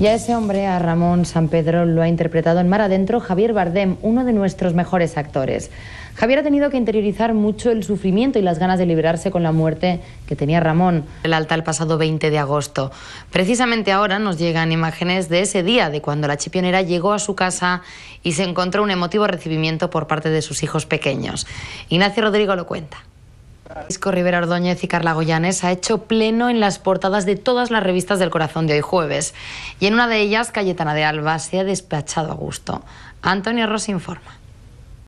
Ya ese hombre, a Ramón San Pedro, lo ha interpretado en Mar Adentro Javier Bardem, uno de nuestros mejores actores. Javier ha tenido que interiorizar mucho el sufrimiento y las ganas de liberarse con la muerte que tenía Ramón. El alta el pasado 20 de agosto. Precisamente ahora nos llegan imágenes de ese día, de cuando la chipionera llegó a su casa y se encontró un emotivo recibimiento por parte de sus hijos pequeños. Ignacio Rodrigo lo cuenta disco Rivera Ordóñez y Carla Goyanes ha hecho pleno en las portadas de todas las revistas del corazón de hoy jueves. Y en una de ellas, Cayetana de Alba se ha despachado a gusto. Antonio Ross informa.